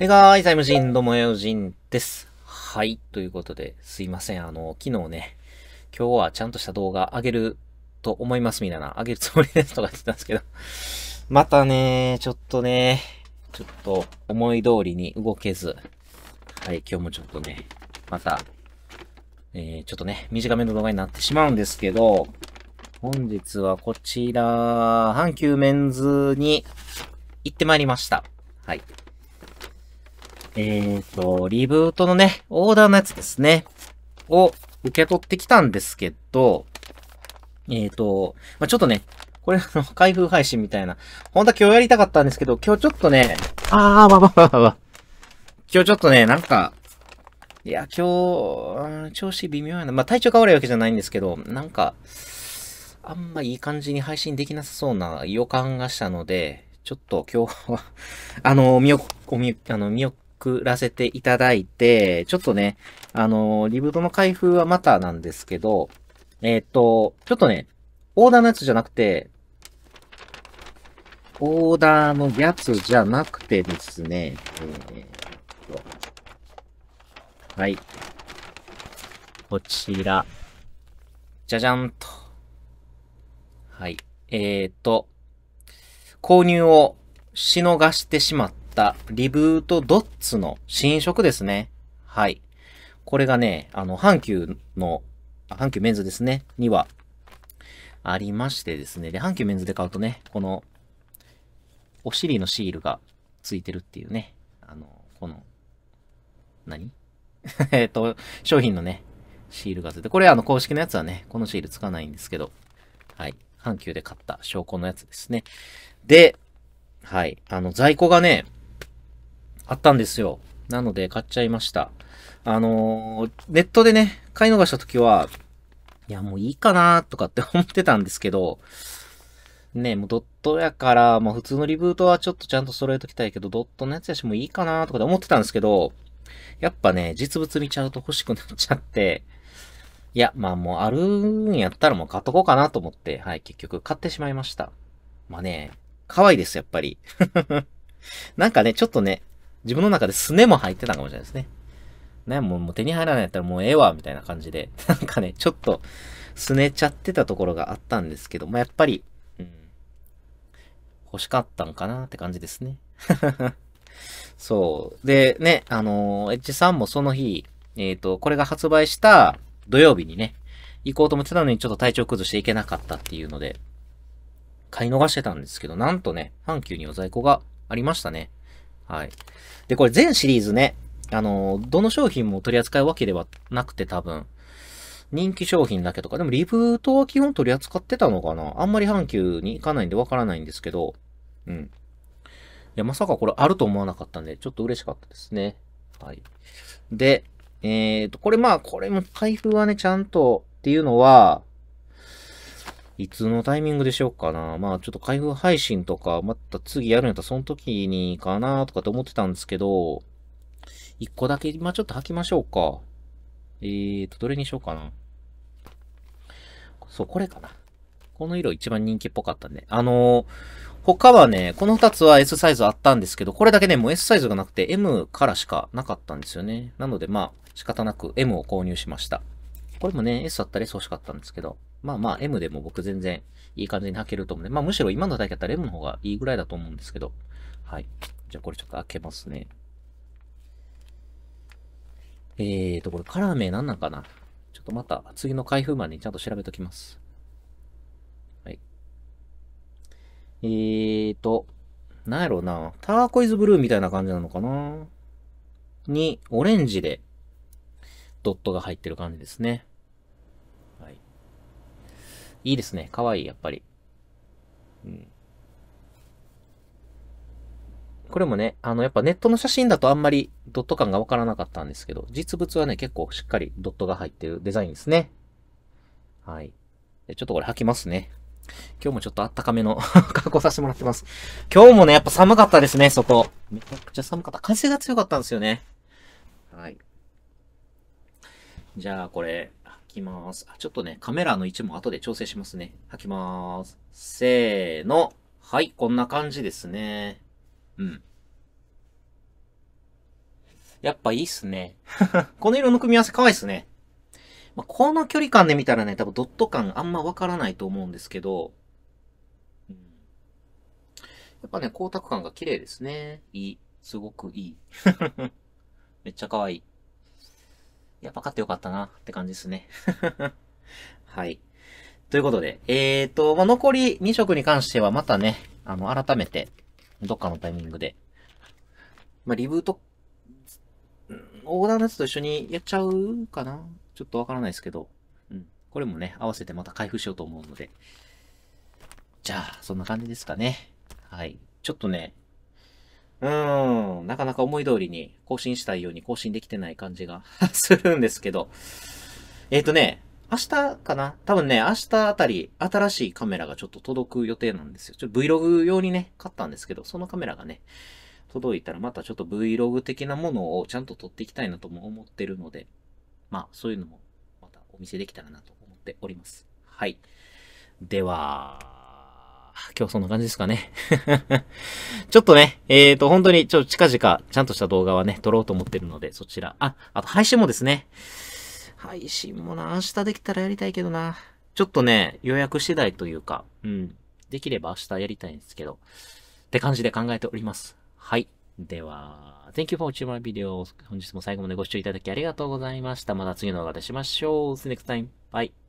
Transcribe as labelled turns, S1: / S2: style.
S1: えがーい、財務人、どうもよじんです。はい、ということで、すいません。あの、昨日ね、今日はちゃんとした動画あげると思います、みたいな。あげるつもりですとか言ってたんですけど。またね、ちょっとね、ちょっと思い通りに動けず。はい、今日もちょっとね、また、えー、ちょっとね、短めの動画になってしまうんですけど、本日はこちら、阪急メンズに行ってまいりました。はい。えっ、ー、と、リブートのね、オーダーのやつですね、を受け取ってきたんですけど、えっ、ー、と、まあ、ちょっとね、これあの、開封配信みたいな。本当は今日やりたかったんですけど、今日ちょっとね、あー、わわわわわ。今日ちょっとね、なんか、いや、今日、調子微妙やな。まあ、体調が悪いわけじゃないんですけど、なんか、あんまいい感じに配信できなさそうな予感がしたので、ちょっと今日はあの、見よ、おみ、あの、見よ、らせていただいて、ちょっとね、あのー、リブートの開封はまたなんですけど、えっ、ー、と、ちょっとね、オーダーのやつじゃなくて、オーダーのやつじゃなくてですね、えー、と、はい。こちら。じゃじゃんと。はい。えっ、ー、と、購入をしのがしてしまったリブートドッツの新色ですね。はい。これがね、あの、阪急の、阪急メンズですね、にはありましてですね。で、阪急メンズで買うとね、この、お尻のシールがついてるっていうね。あの、この、何 えっと、商品のね、シールがついて、これあの公式のやつはね、このシールつかないんですけど、はい。阪急で買った証拠のやつですね。で、はい。あの、在庫がね、あったんですよ。なので買っちゃいました。あのー、ネットでね、買い逃した時は、いや、もういいかなとかって思ってたんですけど、ね、もうドットやから、まあ普通のリブートはちょっとちゃんと揃えときたいけど、ドットのやつやしもういいかなとかで思ってたんですけど、やっぱね、実物見ちゃうと欲しくなっちゃって、いや、まあもうあるんやったらもう買っとこうかなと思って、はい、結局買ってしまいました。まあね、可愛いです、やっぱり。なんかね、ちょっとね、自分の中でスネも入ってたかもしれないですね。ね、もうもう手に入らないやったらもうええわ、みたいな感じで、なんかね、ちょっと、スねちゃってたところがあったんですけど、まあ、やっぱり、うん、欲しかったんかなって感じですね。そう。で、ね、あのー、エッジさんもその日、えっ、ー、と、これが発売した土曜日にね、行こうと思ってたのにちょっと体調崩していけなかったっていうので、買い逃してたんですけど、なんとね、阪急にお在庫がありましたね。はい。で、これ全シリーズね、あの、どの商品も取り扱うわけではなくて多分、人気商品だけとか、でもリブートは基本取り扱ってたのかなあんまり阪急に行かないんでわからないんですけど、うん。いや、まさかこれあると思わなかったんで、ちょっと嬉しかったですね。はい。で、えっ、ー、と、これまあ、これも開封はね、ちゃんとっていうのは、いつのタイミングでしようかな。まあちょっと開封配信とか、また次やるんやったらその時にかなとかって思ってたんですけど、一個だけ、まあちょっと吐きましょうか。えーと、どれにしようかな。そう、これかな。この色一番人気っぽかったんで。あのー、他はね、この2つは S サイズあったんですけど、これだけね、もう S サイズがなくて M からしかなかったんですよね。なのでまあ、仕方なく M を購入しました。これもね、S だったら S 欲しかったんですけど。まあまあ M でも僕全然いい感じに履けると思うね。まあむしろ今のだけだったら M の方がいいぐらいだと思うんですけど、はい。じゃあこれちょっと開けますね。えーと、これカラー名何なんかなちょっとまた次の開封までにちゃんと調べときます。はい。えーと、なんやろうな。ターコイズブルーみたいな感じなのかなに、オレンジで、ドットが入ってる感じですね。いいですね。かわい、い、やっぱり。うん。これもね、あの、やっぱネットの写真だとあんまりドット感がわからなかったんですけど、実物はね、結構しっかりドットが入ってるデザインですね。はい。でちょっとこれ履きますね。今日もちょっとあったかめの 格好させてもらってます。今日もね、やっぱ寒かったですね、そこ。めちゃくちゃ寒かった。風が強かったんですよね。はい。じゃあ、これ、きます。ちょっとね、カメラの位置も後で調整しますね。吐きます。せーの。はい、こんな感じですね。うん。やっぱいいっすね。この色の組み合わせ可愛いっすね。まあ、この距離感で見たらね、多分ドット感あんまわからないと思うんですけど、うん、やっぱね、光沢感が綺麗ですね。いい。すごくいい。めっちゃ可愛い。やっぱ勝ってよかったなって感じですね。はい。ということで、えーと、まあ、残り2色に関してはまたね、あの、改めて、どっかのタイミングで、まあ、リブート、オーダーのやつと一緒にやっちゃうかなちょっとわからないですけど、うん。これもね、合わせてまた開封しようと思うので。じゃあ、そんな感じですかね。はい。ちょっとね、うーん、なかなか思い通りに更新したいように更新できてない感じが するんですけど。えっ、ー、とね、明日かな多分ね、明日あたり新しいカメラがちょっと届く予定なんですよ。ちょっと Vlog 用にね、買ったんですけど、そのカメラがね、届いたらまたちょっと Vlog 的なものをちゃんと撮っていきたいなとも思ってるので、まあそういうのもまたお見せできたらなと思っております。はい。では、今日そんな感じですかね ちょっとね、えっ、ー、と、本当に、ちょ、近々、ちゃんとした動画はね、撮ろうと思ってるので、そちら。あ、あと配信もですね。配信もな、明日できたらやりたいけどな。ちょっとね、予約次第というか、うん。できれば明日やりたいんですけど、って感じで考えております。はい。では、Thank you for watching my video. 本日も最後までご視聴いただきありがとうございました。また次の動画でしましょう。See you next time. Bye.